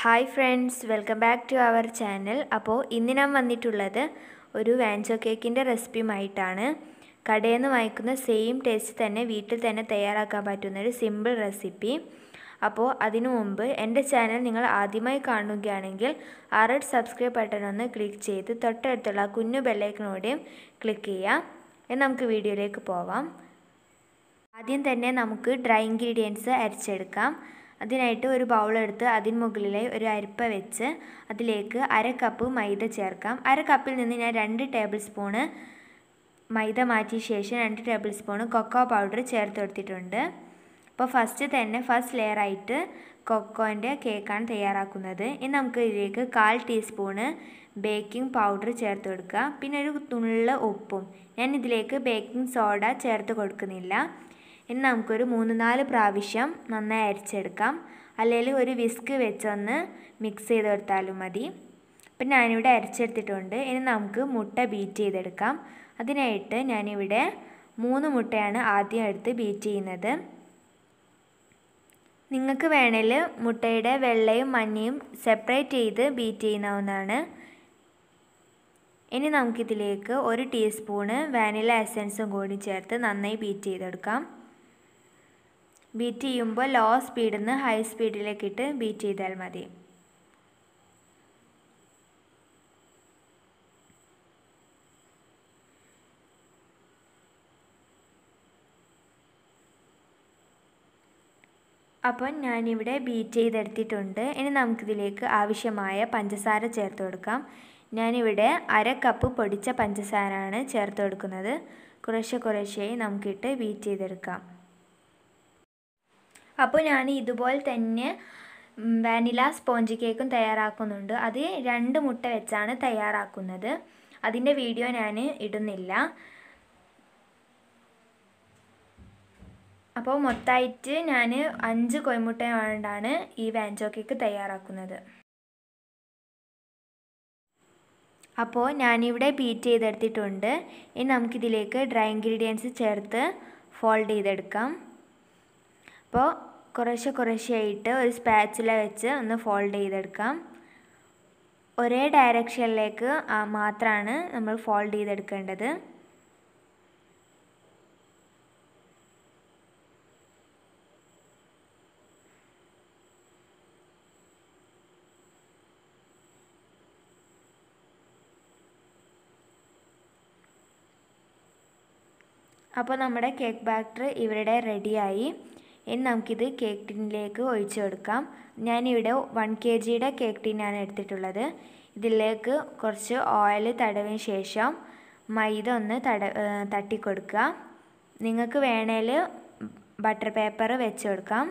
hi friends welcome back to our channel അപ്പോൾ ഇന്ന് ഞാൻ വന്നിട്ടുള്ളത് ഒരു വാൻചോ കേക്കിൻ്റെ റെസിപ്പിയുമായിട്ടാണ് കടയിൽ നിന്ന് വാങ്ങിക്കുന്ന സെയിം ടേസ്റ്റ് തന്നെ വീട്ടിൽ തന്നെ തയ്യാറാക്കാൻ പറ്റുന്ന ഒരു സിമ്പിൾ റെസിപ്പി അപ്പോൾ അതിനു മുമ്പ് എൻ്റെ ചാനൽ നിങ്ങൾ ആദ്യമായി കാണുകയാണെങ്കിൽ ആ റെഡ് സബ്സ്ക്രൈബ് ബട്ടൺ ഒന്ന് ക്ലിക്ക് ചെയ്ത് തൊട്ടടുത്തുള്ള കുഞ്ഞു ബെല്ലൈക്കണോടെയും ക്ലിക്ക് ചെയ്യാം എന്ന് നമുക്ക് വീഡിയോയിലേക്ക് പോവാം ആദ്യം തന്നെ നമുക്ക് ഡ്രൈ ഇൻഗ്രീഡിയൻസ് അരച്ചെടുക്കാം അതിനായിട്ട് ഒരു ബൗൾ എടുത്ത് അതിന് മുകളിലായി ഒരു അരിപ്പ വെച്ച് അതിലേക്ക് അര കപ്പ് മൈദ ചേർക്കാം അര കപ്പിൽ നിന്ന് ഞാൻ രണ്ട് ടേബിൾ സ്പൂണ് മൈദ മാറ്റിയ ശേഷം രണ്ട് ടേബിൾ സ്പൂണ് കൊക്കോ പൗഡർ ചേർത്ത് കൊടുത്തിട്ടുണ്ട് അപ്പോൾ ഫസ്റ്റ് തന്നെ ഫസ്റ്റ് ലെയറായിട്ട് കൊക്കോൻ്റെ കേക്കാണ് തയ്യാറാക്കുന്നത് ഇനി നമുക്ക് ഇതിലേക്ക് കാൽ ടീസ്പൂണ് ബേക്കിംഗ് പൗഡർ ചേർത്ത് കൊടുക്കുക പിന്നെ ഒരു തുള്ള ഉപ്പും ഞാൻ ഇതിലേക്ക് ബേക്കിംഗ് സോഡ ചേർത്ത് കൊടുക്കുന്നില്ല ഇനി നമുക്കൊരു മൂന്ന് നാല് പ്രാവശ്യം നന്നായി അരച്ചെടുക്കാം അല്ലെങ്കിൽ ഒരു വിസ്ക് വെച്ചൊന്ന് മിക്സ് ചെയ്ത് കൊടുത്താലും മതി അപ്പം ഞാനിവിടെ അരച്ചെടുത്തിട്ടുണ്ട് ഇനി നമുക്ക് മുട്ട ബീറ്റ് ചെയ്തെടുക്കാം അതിനായിട്ട് ഞാനിവിടെ മൂന്ന് മുട്ടയാണ് ആദ്യം എടുത്ത് ബീറ്റ് ചെയ്യുന്നത് നിങ്ങൾക്ക് വേണമെങ്കിൽ മുട്ടയുടെ വെള്ളയും മഞ്ഞയും സെപ്പറേറ്റ് ചെയ്ത് ബീറ്റ് ചെയ്യുന്നതാണ് ഇനി നമുക്കിതിലേക്ക് ഒരു ടീസ്പൂണ് വാനില എസൻസും കൂടി ചേർത്ത് നന്നായി ബീറ്റ് ചെയ്തെടുക്കാം ബീറ്റ് ചെയ്യുമ്പോൾ ലോ സ്പീഡിൽ നിന്ന് ഹൈ സ്പീഡിലേക്ക് ഇട്ട് ബീറ്റ് ചെയ്താൽ മതി അപ്പം ഞാനിവിടെ ബീറ്റ് ചെയ്തെടുത്തിട്ടുണ്ട് ഇനി നമുക്കിതിലേക്ക് ആവശ്യമായ പഞ്ചസാര ചേർത്ത് കൊടുക്കാം ഞാനിവിടെ അര കപ്പ് പൊടിച്ച പഞ്ചസാരയാണ് ചേർത്ത് കൊടുക്കുന്നത് കുറേശ്ശെ കുറേശ്ശെയായി നമുക്കിട്ട് ബീറ്റ് ചെയ്തെടുക്കാം അപ്പോൾ ഞാൻ ഇതുപോലെ തന്നെ വാനില സ്പോഞ്ച് കേക്കും തയ്യാറാക്കുന്നുണ്ട് അത് രണ്ട് മുട്ട വെച്ചാണ് തയ്യാറാക്കുന്നത് അതിൻ്റെ വീഡിയോ ഞാൻ ഇടുന്നില്ല അപ്പോൾ മൊത്തമായിട്ട് ഞാൻ അഞ്ച് കൊയ്മുട്ട കൊണ്ടാണ് ഈ വാൻചോ കേക്ക് തയ്യാറാക്കുന്നത് അപ്പോൾ ഞാനിവിടെ ബീറ്റ് ചെയ്തെടുത്തിട്ടുണ്ട് ഇനി നമുക്കിതിലേക്ക് ഡ്രൈ ഇൻഗ്രീഡിയൻസ് ചേർത്ത് ഫോൾഡ് ചെയ്തെടുക്കാം അപ്പോൾ കുറേശ്ശെ കുറേശ്ശെ ആയിട്ട് ഒരു സ്പാച്ചില വെച്ച് ഒന്ന് ഫോൾഡ് ചെയ്തെടുക്കാം ഒരേ ഡയറക്ഷനിലേക്ക് മാത്രമാണ് നമ്മൾ ഫോൾഡ് ചെയ്തെടുക്കേണ്ടത് അപ്പോൾ നമ്മുടെ കേക്ക് ബാറ്റർ ഇവരുടെ റെഡിയായി ഇനി നമുക്കിത് കേക്ക് ടിന്നിലേക്ക് ഒഴിച്ചു കൊടുക്കാം ഞാനിവിടെ വൺ കെ ജിയുടെ കേക്ക് ടീനാണ് എടുത്തിട്ടുള്ളത് ഇതിലേക്ക് കുറച്ച് ഓയിൽ തടവിന് ശേഷം മൈദ ഒന്ന് തട തട്ടിക്കൊടുക്കുക നിങ്ങൾക്ക് വേണേൽ ബട്ടർ പേപ്പർ വെച്ച് കൊടുക്കാം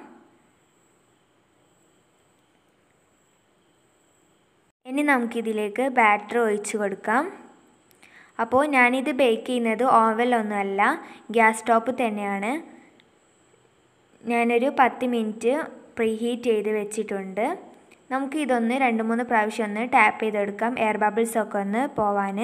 ഇനി നമുക്കിതിലേക്ക് ബാറ്റർ ഒഴിച്ച് കൊടുക്കാം അപ്പോൾ ഞാനിത് ബേക്ക് ചെയ്യുന്നത് ഓവലൊന്നുമല്ല ഗ്യാസ് സ്റ്റോപ്പ് തന്നെയാണ് ഞാനൊരു പത്ത് മിനിറ്റ് പ്രീ ഹീറ്റ് ചെയ്ത് വെച്ചിട്ടുണ്ട് നമുക്ക് ഇതൊന്ന് രണ്ട് മൂന്ന് പ്രാവശ്യം ഒന്ന് ടാപ്പ് ചെയ്തെടുക്കാം എയർ ബബിൾസൊക്കെ ഒന്ന് പോവാൻ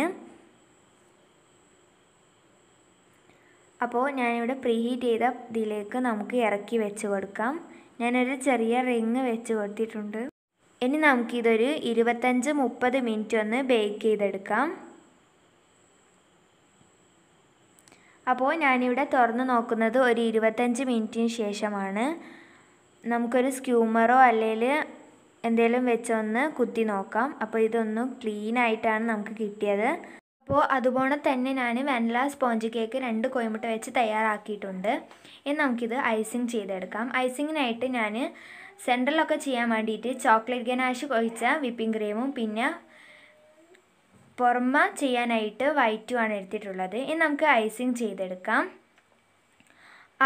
അപ്പോൾ ഞാനിവിടെ പ്രീ ഹീറ്റ് ചെയ്ത ഇതിലേക്ക് നമുക്ക് ഇറക്കി വെച്ച് കൊടുക്കാം ഞാനൊരു ചെറിയ റിങ് വെച്ച് കൊടുത്തിട്ടുണ്ട് ഇനി നമുക്കിതൊരു ഇരുപത്തഞ്ച് മുപ്പത് മിനിറ്റ് ഒന്ന് ബേക്ക് ചെയ്തെടുക്കാം അപ്പോൾ ഞാനിവിടെ തുറന്ന് നോക്കുന്നത് ഒരു ഇരുപത്തഞ്ച് മിനിറ്റിന് ശേഷമാണ് നമുക്കൊരു സ്ക്യൂമറോ അല്ലെങ്കിൽ എന്തെങ്കിലും വെച്ചൊന്ന് കുത്തി നോക്കാം അപ്പോൾ ഇതൊന്ന് ക്ലീൻ ആയിട്ടാണ് നമുക്ക് കിട്ടിയത് അപ്പോൾ അതുപോലെ തന്നെ ഞാൻ വെനല സ്പോഞ്ച് കേക്ക് രണ്ട് കോയമുട്ട വെച്ച് തയ്യാറാക്കിയിട്ടുണ്ട് ഇനി നമുക്കിത് ഐസിങ് ചെയ്തെടുക്കാം ഐസിങ്ങിനായിട്ട് ഞാൻ സെൻറ്ററിലൊക്കെ ചെയ്യാൻ വേണ്ടിയിട്ട് ചോക്ലേറ്റ് ഗനാഷ് കൊഴിച്ച വിപ്പിംഗ് ക്രീമും പിന്നെ പുറമ ചെയ്യാനായിട്ട് വൈറ്റ് ആണ് എടുത്തിട്ടുള്ളത് ഇനി നമുക്ക് ഐസിങ് ചെയ്തെടുക്കാം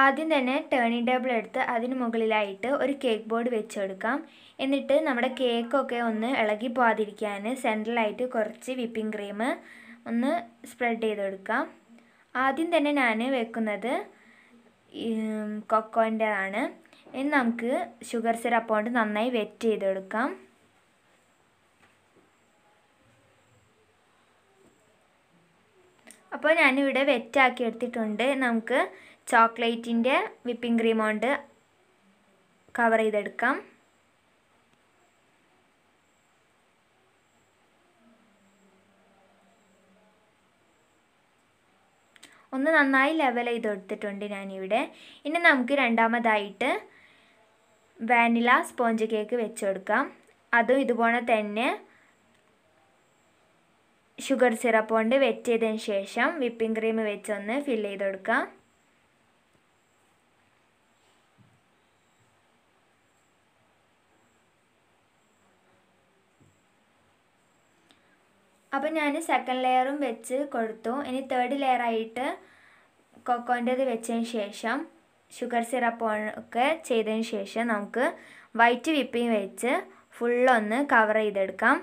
ആദ്യം തന്നെ ടേണിംഗ് ടേബിൾ എടുത്ത് അതിന് മുകളിലായിട്ട് ഒരു കേക്ക് ബോർഡ് വെച്ചെടുക്കാം എന്നിട്ട് നമ്മുടെ കേക്കൊക്കെ ഒന്ന് ഇളകി പോകാതിരിക്കാൻ സെൻറ്ററിലായിട്ട് കുറച്ച് വിപ്പിംഗ് ക്രീം ഒന്ന് സ്പ്രെഡ് ചെയ്തെടുക്കാം ആദ്യം തന്നെ ഞാൻ വെക്കുന്നത് കൊക്കോൻ്റെതാണ് ഇനി നമുക്ക് ഷുഗർ സിറപ്പ് കൊണ്ട് നന്നായി വെറ്റ് ചെയ്തെടുക്കാം അപ്പോൾ ഞാനിവിടെ വെറ്റാക്കി എടുത്തിട്ടുണ്ട് നമുക്ക് ചോക്ലേറ്റിൻ്റെ വിപ്പിംഗ് ക്രീം കൊണ്ട് കവർ ചെയ്തെടുക്കാം ഒന്ന് നന്നായി ലെവൽ ചെയ്ത് കൊടുത്തിട്ടുണ്ട് ഞാനിവിടെ ഇനി നമുക്ക് രണ്ടാമതായിട്ട് വാനില സ്പോഞ്ച് കേക്ക് വെച്ച് കൊടുക്കാം അതും ഇതുപോലെ തന്നെ ഷുഗർ സിറപ്പ് കൊണ്ട് വെറ്റ് ചെയ്തതിന് ശേഷം വിപ്പിംഗ് ക്രീം വെച്ചൊന്ന് ഫില്ല് ചെയ്ത് കൊടുക്കാം അപ്പോൾ ഞാൻ സെക്കൻഡ് ലെയറും വെച്ച് കൊടുത്തു ഇനി തേർഡ് ലെയറായിട്ട് കൊക്കോൻ്റേത് വെച്ചതിന് ശേഷം ഷുഗർ സിറപ്പ് ഒക്കെ ചെയ്തതിന് ശേഷം നമുക്ക് വൈറ്റ് വിപ്പിംഗ് വെച്ച് ഫുള്ളൊന്ന് കവർ ചെയ്തെടുക്കാം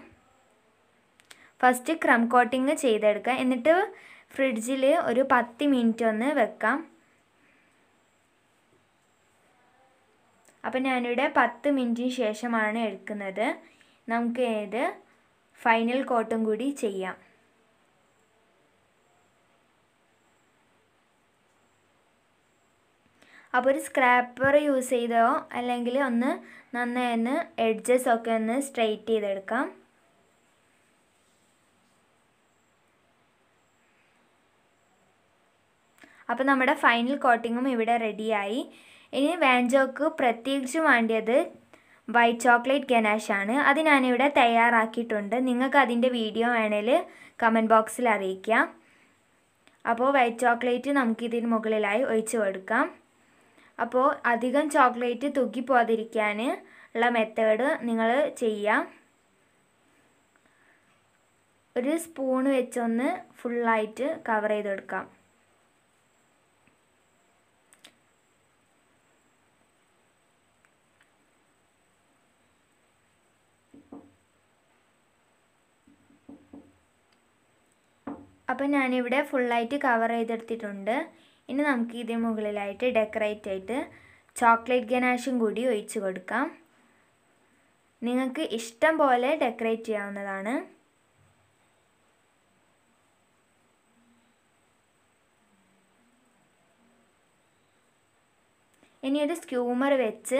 ഫസ്റ്റ് ക്രം കോട്ടിങ് ചെയ്തെടുക്കുക എന്നിട്ട് ഫ്രിഡ്ജിൽ ഒരു പത്ത് മിനിറ്റ് ഒന്ന് വെക്കാം അപ്പം ഞാനിവിടെ പത്ത് മിനിറ്റിന് ശേഷമാണ് എടുക്കുന്നത് നമുക്ക് ഇത് ഫൈനൽ കോട്ടും കൂടി ചെയ്യാം അപ്പോൾ ഒരു സ്ക്രാപ്പർ യൂസ് ചെയ്തോ അല്ലെങ്കിൽ ഒന്ന് നന്നായി ഒന്ന് എഡ്ജസ് ഒക്കെ ഒന്ന് സ്ട്രെയിറ്റ് ചെയ്തെടുക്കാം അപ്പോൾ നമ്മുടെ ഫൈനൽ കോട്ടിങ്ങും ഇവിടെ റെഡിയായി ഇനി വാൻജോക്ക് പ്രത്യേകിച്ച് വേണ്ടിയത് വൈറ്റ് ചോക്ലേറ്റ് ഗനാഷാണ് അത് ഞാനിവിടെ തയ്യാറാക്കിയിട്ടുണ്ട് നിങ്ങൾക്ക് അതിൻ്റെ വീഡിയോ വേണേൽ കമൻറ്റ് ബോക്സിൽ അറിയിക്കാം അപ്പോൾ വൈറ്റ് ചോക്ലേറ്റ് നമുക്ക് ഇതിന് മുകളിലായി ഒഴിച്ച് കൊടുക്കാം അപ്പോൾ അധികം ചോക്ലേറ്റ് തുക്കിപ്പോതിരിക്കാൻ ഉള്ള മെത്തേഡ് നിങ്ങൾ ചെയ്യാം ഒരു സ്പൂൺ വെച്ചൊന്ന് ഫുള്ളായിട്ട് കവർ ചെയ്ത് കൊടുക്കാം അപ്പോൾ ഞാനിവിടെ ഫുള്ളായിട്ട് കവർ ചെയ്തെടുത്തിട്ടുണ്ട് ഇനി നമുക്ക് ഇതിന് മുകളിലായിട്ട് ഡെക്കറേറ്റ് ആയിട്ട് ചോക്ലേറ്റ് ഗനാഷും കൂടി ഒഴിച്ച് കൊടുക്കാം നിങ്ങൾക്ക് ഇഷ്ടം പോലെ ഡെക്കറേറ്റ് ചെയ്യാവുന്നതാണ് ഇനി ഒരു സ്ക്യൂമർ വെച്ച്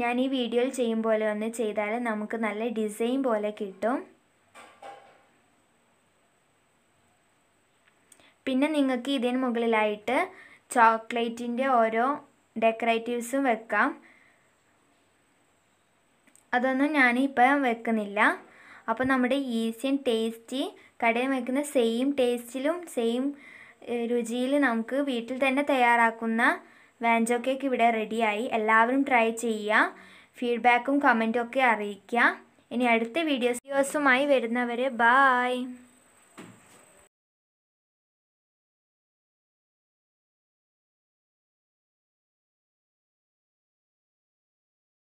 ഞാൻ ഈ വീഡിയോയിൽ ചെയ്യും പോലെ ഒന്ന് ചെയ്താൽ നമുക്ക് നല്ല ഡിസൈൻ പോലെ കിട്ടും പിന്നെ നിങ്ങൾക്ക് ഇതിന് മുകളിലായിട്ട് ചോക്ലേറ്റിൻ്റെ ഓരോ ഡെക്കറേറ്റീവ്സും വെക്കാം അതൊന്നും ഞാൻ ഇപ്പം വെക്കുന്നില്ല അപ്പോൾ നമ്മുടെ ഈസി ആൻഡ് ടേസ്റ്റി കടയിൽ വെക്കുന്ന സെയിം ടേസ്റ്റിലും സെയിം രുചിയിൽ നമുക്ക് വീട്ടിൽ തന്നെ തയ്യാറാക്കുന്ന വാഞ്ചോ കേക്ക് ഇവിടെ റെഡിയായി എല്ലാവരും ട്രൈ ചെയ്യുക ഫീഡ്ബാക്കും കമൻറ്റും ഒക്കെ അറിയിക്കുക ഇനി അടുത്ത വീഡിയോസ് വീഡിയോസുമായി വരുന്നവരെ ബായ്